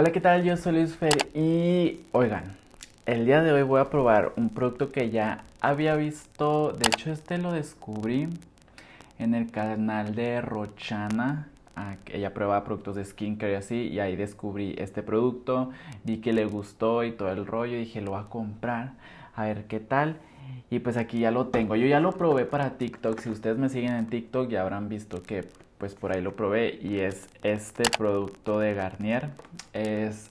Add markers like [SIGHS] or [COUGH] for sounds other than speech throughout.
Hola, ¿qué tal? Yo soy Luis Fer y oigan, el día de hoy voy a probar un producto que ya había visto, de hecho este lo descubrí en el canal de Rochana. Ah, ella prueba productos de skincare y así, y ahí descubrí este producto, vi que le gustó y todo el rollo, dije lo voy a comprar, a ver qué tal. Y pues aquí ya lo tengo, yo ya lo probé para TikTok, si ustedes me siguen en TikTok ya habrán visto que pues por ahí lo probé y es este producto de Garnier. Es...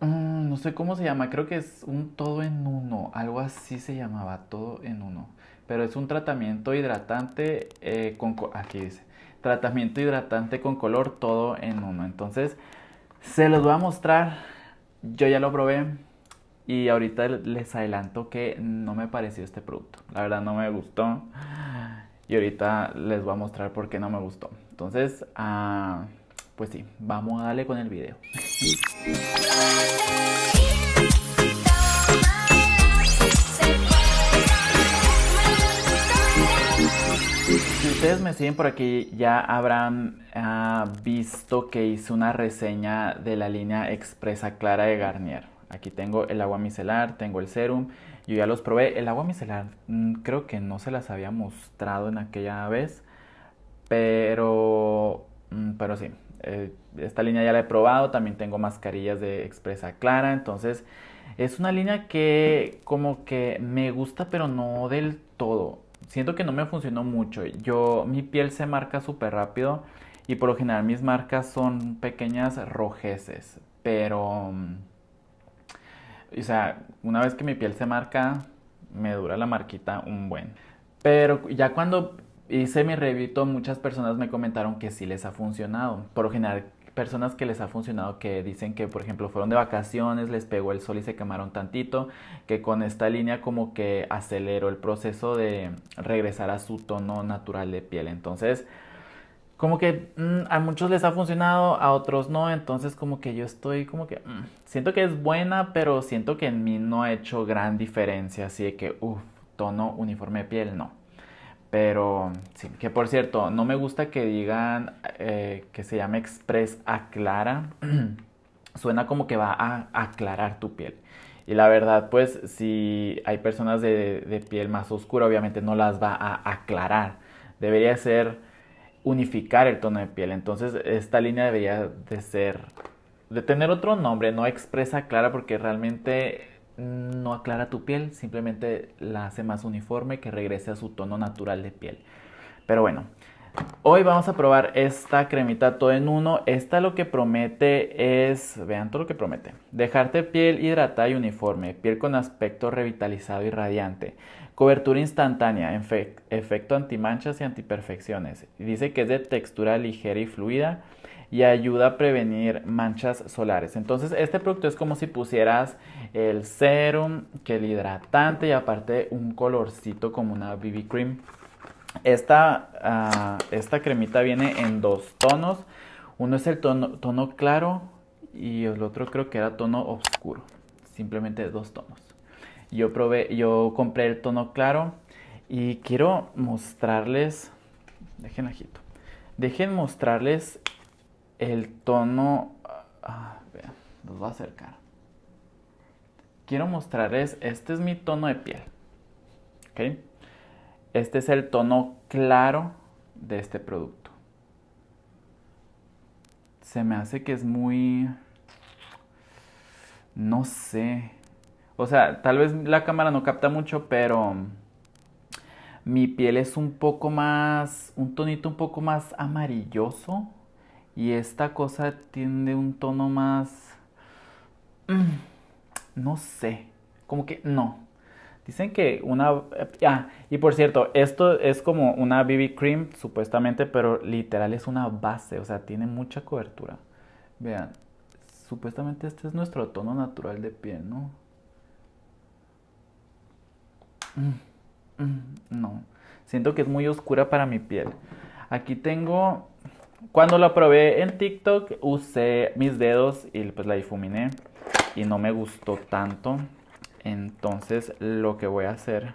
Mm, no sé cómo se llama, creo que es un todo en uno, algo así se llamaba, todo en uno. Pero es un tratamiento hidratante eh, con... Aquí dice, tratamiento hidratante con color todo en uno. Entonces, se los voy a mostrar, yo ya lo probé y ahorita les adelanto que no me pareció este producto. La verdad no me gustó y ahorita les voy a mostrar por qué no me gustó. Entonces, ah, pues sí, vamos a darle con el video. Si ustedes me siguen por aquí, ya habrán ah, visto que hice una reseña de la línea expresa clara de Garnier. Aquí tengo el agua micelar, tengo el serum. Yo ya los probé. El agua micelar mm, creo que no se las había mostrado en aquella vez. Pero, mm, pero sí, eh, esta línea ya la he probado. También tengo mascarillas de Expresa Clara. Entonces, es una línea que como que me gusta, pero no del todo. Siento que no me funcionó mucho. Yo, mi piel se marca súper rápido. Y por lo general mis marcas son pequeñas rojeces. Pero... Mm, o sea, una vez que mi piel se marca, me dura la marquita un buen. Pero ya cuando hice mi revito, muchas personas me comentaron que sí les ha funcionado. Por lo general, personas que les ha funcionado que dicen que, por ejemplo, fueron de vacaciones, les pegó el sol y se quemaron tantito, que con esta línea como que aceleró el proceso de regresar a su tono natural de piel. Entonces, como que mm, a muchos les ha funcionado, a otros no, entonces como que yo estoy como que mm, siento que es buena, pero siento que en mí no ha hecho gran diferencia, así de que, uff, tono uniforme de piel, no. Pero sí, que por cierto, no me gusta que digan eh, que se llama Express Aclara. [CLEARS THROAT] Suena como que va a aclarar tu piel. Y la verdad, pues si hay personas de, de piel más oscura, obviamente no las va a aclarar. Debería ser unificar el tono de piel. Entonces esta línea debería de ser, de tener otro nombre, no expresa clara porque realmente no aclara tu piel, simplemente la hace más uniforme que regrese a su tono natural de piel. Pero bueno, hoy vamos a probar esta cremita todo en uno. Esta lo que promete es, vean todo lo que promete, dejarte piel hidratada y uniforme, piel con aspecto revitalizado y radiante. Cobertura instantánea, efecto antimanchas y antiperfecciones. Dice que es de textura ligera y fluida y ayuda a prevenir manchas solares. Entonces, este producto es como si pusieras el serum, que el hidratante y aparte un colorcito como una BB cream. Esta, ah, esta cremita viene en dos tonos. Uno es el tono claro y el otro creo que era tono oscuro. Simplemente dos tonos. Yo probé, yo compré el tono claro y quiero mostrarles, dejen ajito, dejen mostrarles el tono, nos ah, vean, a acercar. Quiero mostrarles, este es mi tono de piel, ¿ok? Este es el tono claro de este producto. Se me hace que es muy... No sé. O sea, tal vez la cámara no capta mucho, pero mi piel es un poco más, un tonito un poco más amarilloso y esta cosa tiene un tono más, mm, no sé, como que no. Dicen que una... Ah, y por cierto, esto es como una BB Cream, supuestamente, pero literal es una base, o sea, tiene mucha cobertura. Vean, supuestamente este es nuestro tono natural de piel, ¿no? Mm, mm, no, siento que es muy oscura para mi piel. Aquí tengo, cuando la probé en TikTok, usé mis dedos y pues la difuminé y no me gustó tanto. Entonces lo que voy a hacer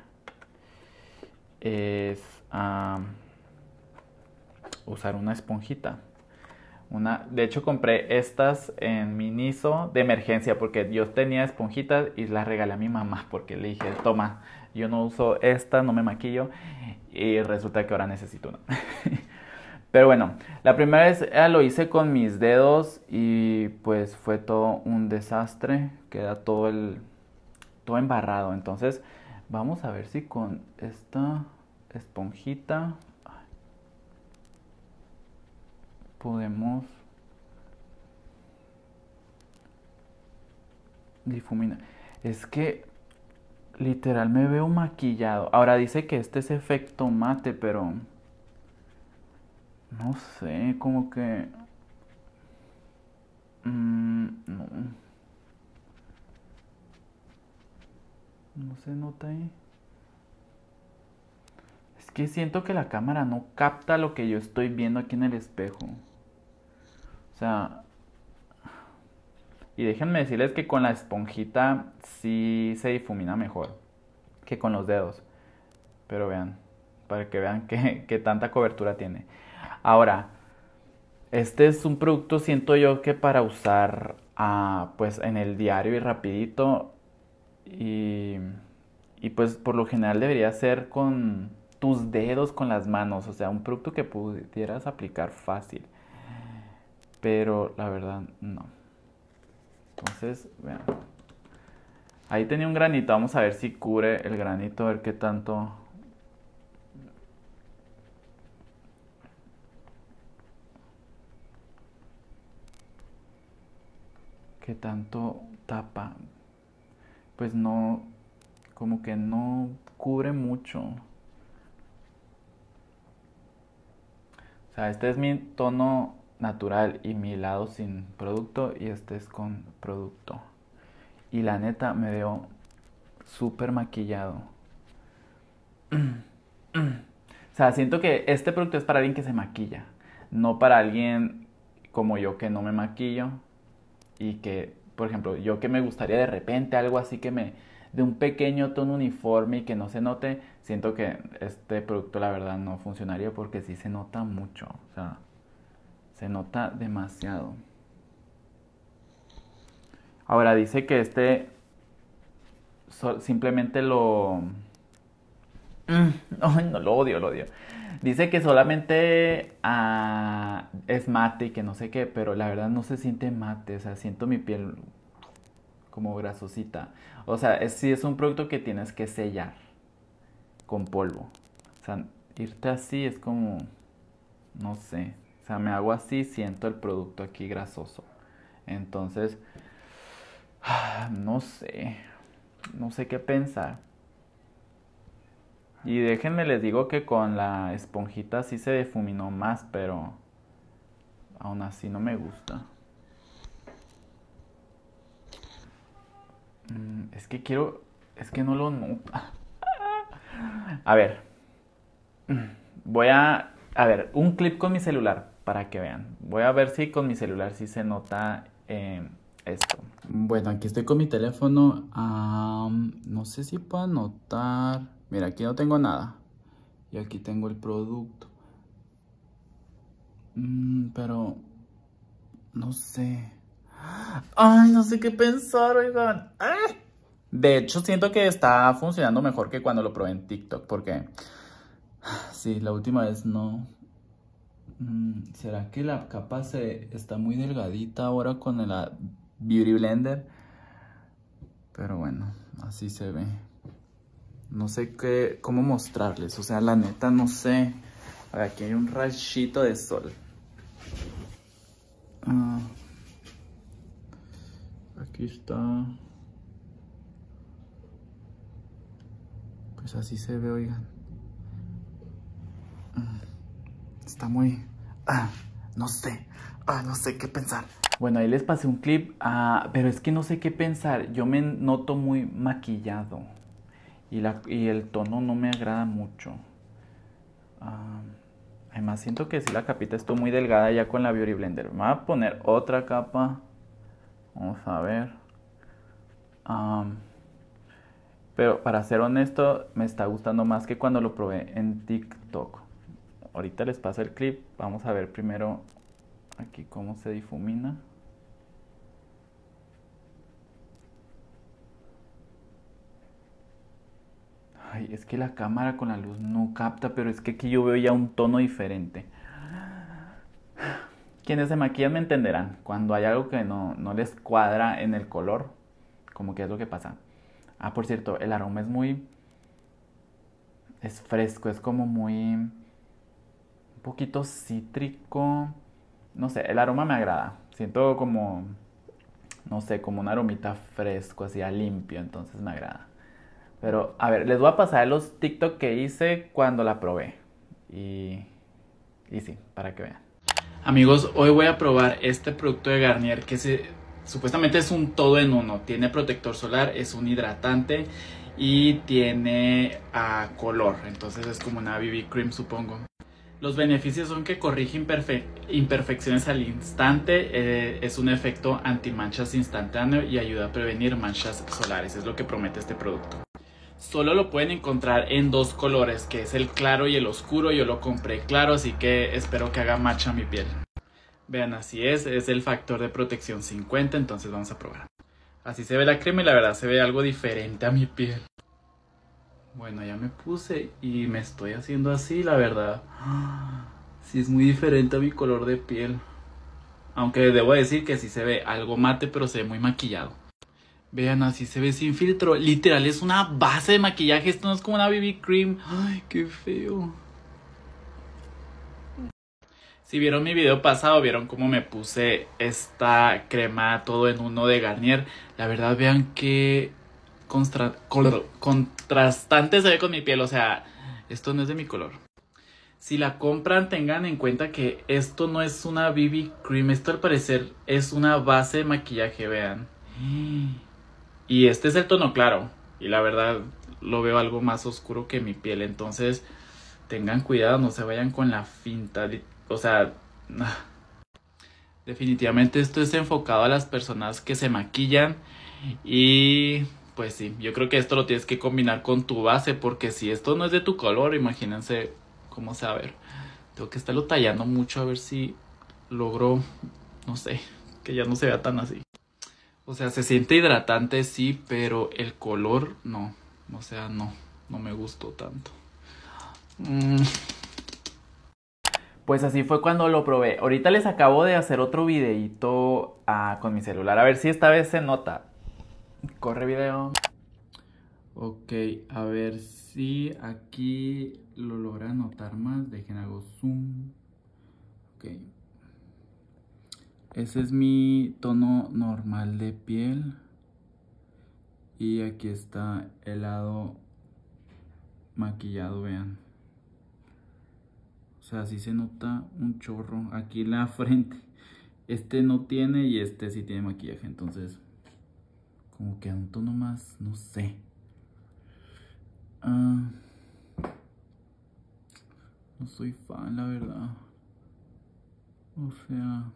es usar una esponjita de hecho compré estas en Miniso de emergencia porque yo tenía esponjitas y las regalé a mi mamá porque le dije, toma, yo no uso esta, no me maquillo y resulta que ahora necesito una. [LAUGHS] Pero bueno, la primera vez ah, lo hice con mis dedos y pues fue todo un desastre, queda todo el todo embarrado. Entonces, vamos a ver si con esta esponjita podemos difuminar. Es que literal me veo maquillado. Ahora dice que este es efecto mate, pero no sé, como que mm, no. No se nota ahí. Es que siento que la cámara no capta lo que yo estoy viendo aquí en el espejo. O sea, y déjenme decirles que con la esponjita sí se difumina mejor que con los dedos. Pero vean, para que vean qué [LAUGHS] tanta cobertura tiene. Ahora, este es un producto, siento yo, que para usar ah, pues en el diario y rapidito. Y, y pues por lo general debería ser con tus dedos, con las manos. O sea, un producto que pudieras aplicar fácil pero la verdad no. Entonces, vean. Ahí tenía un granito, vamos a ver si cubre el granito, a ver qué tanto... ¿Qué tanto tapa? Pues no, como que no cubre mucho. O sea, este es mi tono natural y mi lado sin producto y este es con producto. Y la neta me veo súper maquillado. [CLEARS THROAT] o sea, siento que este producto es para alguien que se maquilla, no para alguien como yo que no me maquillo y que, por ejemplo, yo que me gustaría de repente algo así que me de un pequeño tono uniforme y que no se note, siento que este producto la verdad no funcionaría porque sí se nota mucho, o sea, se nota demasiado. Ahora dice que este simplemente lo... Mm, no, no, lo odio, lo odio. Dice que solamente ah, es mate y que no sé qué, pero la verdad no se siente mate, o sea, siento mi piel como grasosita. O sea, sí es un producto que tienes que sellar con polvo. O sea, irte así es como, no sé, o sea, me hago así, siento el producto aquí grasoso. Entonces, ah, no sé, no sé qué pensar. Y déjenme les digo que con la esponjita sí se defuminó más, pero aún así no me gusta. Mm, es que quiero, es que no lo [LAUGHS] A ver, mm, voy a, a ver, un clip con mi celular para que vean. Voy a ver si con mi celular sí se nota eh, esto. Bueno, aquí estoy con mi teléfono. no sé si puedo notar. Mira, aquí no tengo nada. Y aquí tengo el producto. Mm, pero... No sé. Ay, no sé qué pensar, oigan. ¡Ah! De hecho, siento que está funcionando mejor que cuando lo probé en TikTok. Porque... [SIGHS] Sí, la última vez no, Mm, ¿Será que la capa se está muy delgadita ahora con el ah, Beauty Blender? Pero bueno, así se ve. No sé qué, cómo mostrarles. O sea, la neta no sé. A aquí hay un rayito de sol. Ah. aquí está. Pues así se ve, oigan. Mm, está muy ah, no sé, ah, no sé qué pensar. Bueno, ahí les pasé un clip, ah, pero es que no sé qué pensar. Yo me noto muy maquillado y, el tono no me agrada mucho. Ah, además, siento que si la capita estuvo muy delgada ya con la Beauty Blender. voy a poner otra capa. Vamos a ver. Ah, pero para ser honesto, me está gustando más que cuando lo probé en TikTok ahorita les paso el clip. Vamos a ver primero aquí cómo se difumina. Ay, es que la cámara con la luz no capta, pero es que aquí yo veo ya un tono diferente. Quienes se maquillan me entenderán. Cuando hay algo que no, no les cuadra en el color, como que es lo que pasa. Ah, por cierto, el aroma es muy... Es fresco, es como muy poquito cítrico. No sé, el aroma me agrada. Siento como, no sé, como un aromita fresco, así a limpio, entonces me agrada. Pero, a ver, les voy a pasar los TikTok que hice cuando la probé. Y, y sí, para que vean. Amigos, hoy voy a probar este producto de Garnier que se, supuestamente es un todo en uno. Tiene protector solar, es un hidratante y tiene a ah, color. Entonces es como una BB cream, supongo. Los beneficios son que corrige imperfecciones al instante, eh, es un efecto antimanchas instantáneo y ayuda a prevenir manchas solares, es lo que promete este producto. Solo lo pueden encontrar en dos colores, que es el claro y el oscuro, yo lo compré claro, así que espero que haga match a mi piel. Vean, así es, es el factor de protección 50, entonces vamos a probar. Así se ve la crema y la verdad se ve algo diferente a mi piel. Bueno, ya me puse y me estoy haciendo así, la verdad. Sí es muy diferente a mi color de piel. Aunque debo decir que sí se ve algo mate, pero se ve muy maquillado. Vean, así se ve sin filtro. Literal, es una base de maquillaje. Esto no es como una BB cream. Ay, qué feo. Si vieron mi video pasado, vieron cómo me puse esta crema todo en uno de Garnier. La verdad, vean que color, contrastante se ve con mi piel, o sea, esto no es de mi color. Si la compran, tengan en cuenta que esto no es una BB cream, esto al parecer es una base de maquillaje, vean. Y este es el tono claro, y la verdad lo veo algo más oscuro que mi piel, entonces tengan cuidado, no se vayan con la finta, o sea, definitivamente esto es enfocado a las personas que se maquillan y pues sí, yo creo que esto lo tienes que combinar con tu base, porque si esto no es de tu color, imagínense cómo se va a ver. Tengo que estarlo tallando mucho a ver si logro, no sé, que ya no se vea tan así. O sea, se siente hidratante, sí, pero el color no. O sea, no, no me gustó tanto. Mm. Pues así fue cuando lo probé. Ahorita les acabo de hacer otro videito ah, con mi celular. A ver si esta vez se nota. Corre video. Ok, a ver si aquí lo logra notar más. Dejen hago zoom. Ok. Ese es mi tono normal de piel. Y aquí está el lado maquillado, vean. O sea, así se nota un chorro. Aquí la [LAUGHS] frente. Este no tiene y este sí tiene maquillaje. Entonces como que a un tono más, no sé. Ah, no soy fan, la verdad. O sea...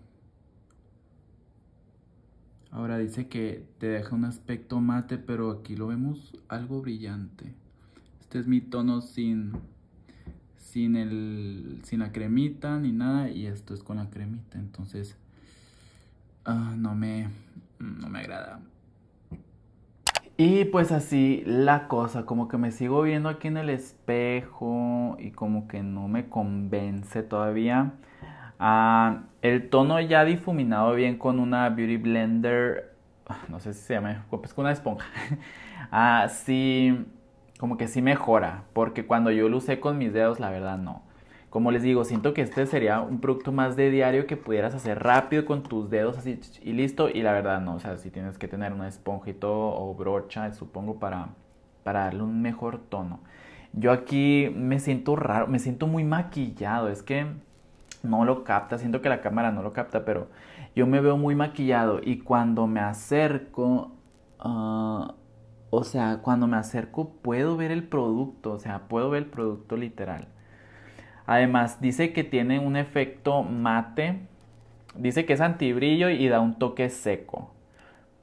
Ahora dice que te deja un aspecto mate, pero aquí lo vemos algo brillante. Este es mi tono sin sin el sin la cremita ni nada y esto es con la cremita, entonces ah, no me no me agrada. Y pues así la cosa, como que me sigo viendo aquí en el espejo y como que no me convence todavía. Ah, el tono ya difuminado bien con una Beauty Blender, [SIGHS] no sé si se llama, es con una esponja. así [LAUGHS] ah, como que sí mejora, porque cuando yo lo usé con mis dedos, la verdad no. Como les digo, siento que este sería un producto más de diario que pudieras hacer rápido con tus dedos así y listo. Y la verdad no, o sea, si tienes que tener una esponjito o brocha, supongo, para, para darle un mejor tono. Yo aquí me siento raro, me siento muy maquillado, es que no lo capta, siento que la cámara no lo capta, pero yo me veo muy maquillado y cuando me acerco, ah, o sea, cuando me acerco puedo ver el producto, o sea, puedo ver el producto literal. Además, dice que tiene un efecto mate. Dice que es antibrillo y da un toque seco.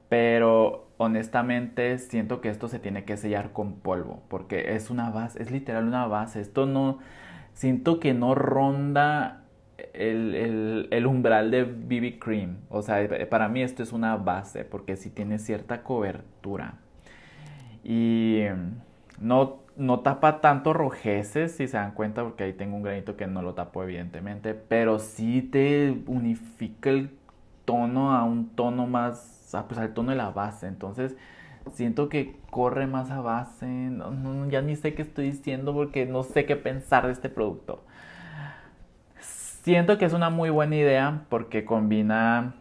Pero honestamente siento que esto se tiene que sellar con polvo. Porque es una base, es literal una base. Esto no, siento que no ronda el, umbral de BB Cream. O sea, para mí esto es una base porque sí tiene cierta cobertura. Y no no tapa tanto rojeces, si se dan cuenta, porque ahí tengo un granito que no lo tapo evidentemente, pero sí te unifica el tono a un tono más, a, pues al tono de la base, entonces siento que corre más a base, ya ni sé qué estoy diciendo porque no sé qué pensar de este producto. Siento que es una muy buena idea porque combina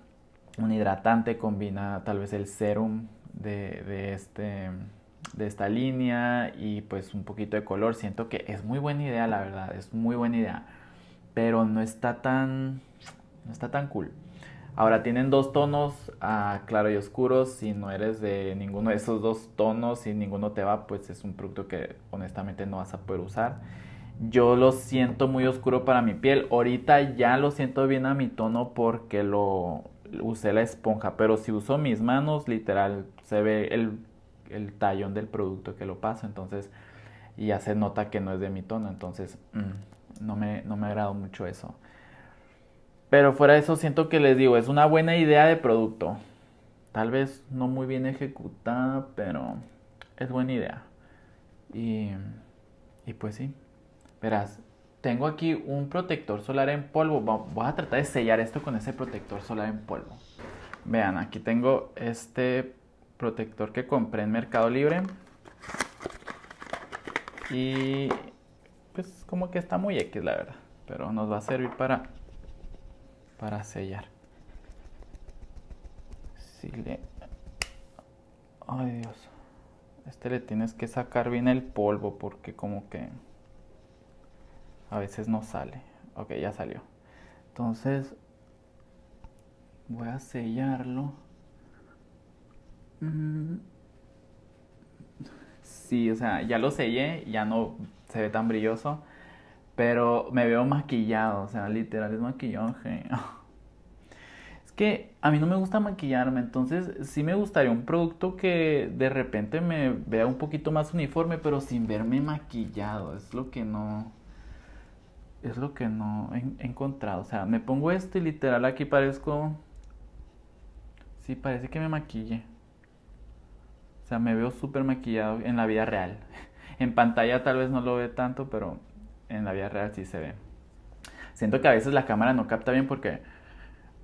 un hidratante, combina tal vez el serum de este de esta línea y pues un poquito de color. Siento que es muy buena idea, la verdad, es muy buena idea. Pero no está tan, no está tan cool. Ahora tienen dos tonos, ah, claro y oscuro. Si no eres de ninguno de esos dos tonos, si ninguno te va, pues es un producto que honestamente no vas a poder usar. Yo lo siento muy oscuro para mi piel. Ahorita ya lo siento bien a mi tono porque lo usé la esponja. Pero si uso mis manos, literal, se ve el el tallón del producto que lo paso, entonces y ya se nota que no es de mi tono, entonces mm, no, me, no me mucho eso. Pero fuera de eso, siento que les digo, es una buena idea de producto. Tal vez no muy bien ejecutada, pero es buena idea. Y, y pues sí, verás, tengo aquí un protector solar en polvo. Voy a tratar de sellar esto con ese protector solar en polvo. Vean, aquí tengo este protector que compré en Mercado Libre. Y pues como que está muy X la verdad. Pero nos va a servir para, para sellar. Si le... Ay Dios. Este le tienes que sacar bien el polvo porque como que a veces no sale. Ok, ya salió. Entonces voy a sellarlo. Sí, o sea, ya lo sellé, ya no se ve tan brilloso, pero me veo maquillado, o sea, literal es maquillaje. [LAUGHS] Es que a mí no me gusta maquillarme, entonces sí me gustaría un producto que de repente me vea un poquito más uniforme, pero sin verme maquillado, es lo que no es lo que no he encontrado. O sea, me pongo esto y literal aquí parezco. Sí, parece que me maquille. O sea, me veo súper maquillado en la vida real. [LAUGHS] En pantalla tal vez no lo ve tanto, pero en la vida real sí se ve. Siento que a veces la cámara no capta bien porque,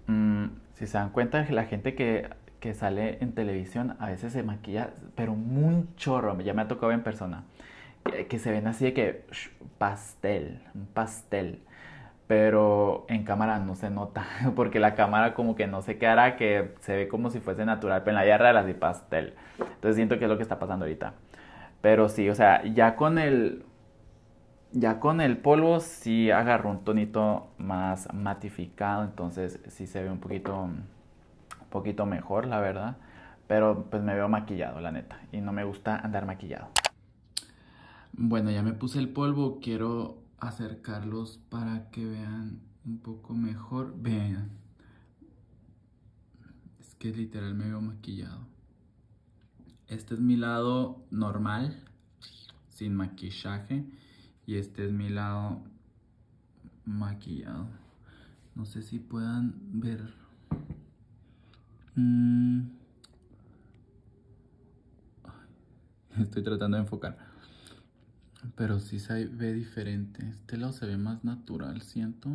mm, si se dan cuenta, la gente que, que, sale en televisión a veces se maquilla, pero muy chorro, ya me ha tocado en persona, que, se ven así de que, pastel, un pastel pero en cámara no se nota, [LAUGHS] porque la cámara como que no se quedará, que se ve como si fuese natural, pero en la de las así pastel. Entonces siento que es lo que está pasando ahorita. Pero sí, o sea, ya con el, ya con el polvo sí agarro un tonito más matificado, entonces sí se ve un poquito, un poquito mejor, la verdad. Pero pues me veo maquillado, la neta, y no me gusta andar maquillado. Bueno, ya me puse el polvo, quiero acercarlos para que vean un poco mejor. Vean. Es que literal me veo maquillado. Este es mi lado normal, sin maquillaje. Y este es mi lado maquillado. No sé si puedan ver. Mm. [LAUGHS] Estoy tratando de enfocar. Pero sí se ve diferente. Este lado se ve más natural, siento.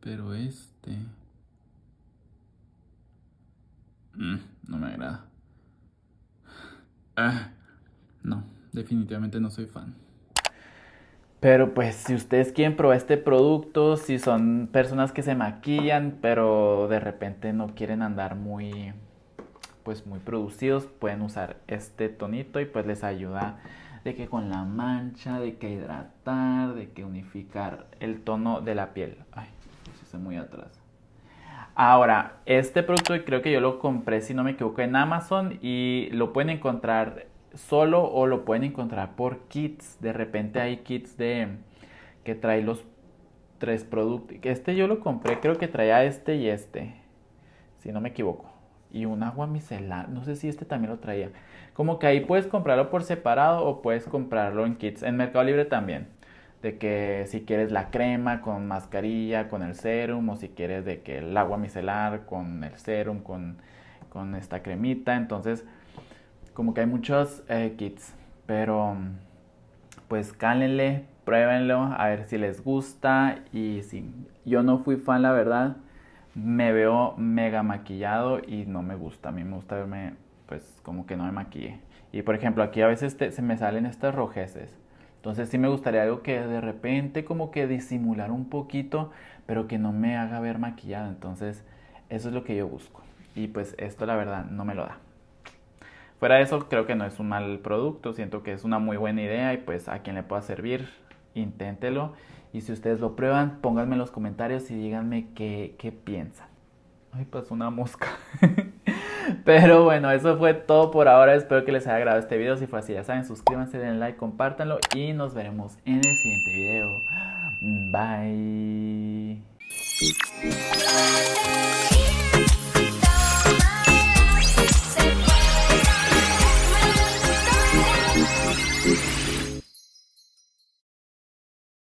Pero este... Mm, no me agrada. Ah, no, definitivamente no soy fan. Pero pues si ustedes quieren probar este producto, si son personas que se maquillan, pero de repente no quieren andar muy pues muy producidos, pueden usar este tonito y pues les ayuda de que con la mancha, de que hidratar, de que unificar el tono de la piel. Ay, es muy atrás. Ahora, este producto creo que yo lo compré, si no me equivoco, en Amazon y lo pueden encontrar solo o lo pueden encontrar por kits. De repente hay kits de que trae los tres productos. Este yo lo compré, creo que traía este y este, si no me equivoco. Y un agua micelar, no sé si este también lo traía. Como que ahí puedes comprarlo por separado o puedes comprarlo en kits. En Mercado Libre también. De que si quieres la crema con mascarilla, con el serum, o si quieres de que el agua micelar con el serum, con, esta cremita. Entonces, como que hay muchos eh, kits. Pero, pues cálenle, pruébenlo, a ver si les gusta. Y si yo no fui fan, la verdad, me veo mega maquillado y no me gusta. A mí me gusta verme pues como que no me maquille. Y por ejemplo, aquí a veces se me salen estas rojeces. Entonces sí me gustaría algo que de repente como que disimular un poquito, pero que no me haga ver maquillada. Entonces eso es lo que yo busco. Y pues esto la verdad no me lo da. Fuera de eso creo que no es un mal producto, siento que es una muy buena idea y pues a quien le pueda servir, inténtelo. Y si ustedes lo prueban, pónganme en los comentarios y díganme qué, qué piensan. Ay, pues una mosca. [LAUGHS] Pero bueno, eso fue todo por ahora. Espero que les haya agradado este video. Si fue así, ya saben, suscríbanse, denle like, compártanlo y nos veremos en el siguiente video. Bye.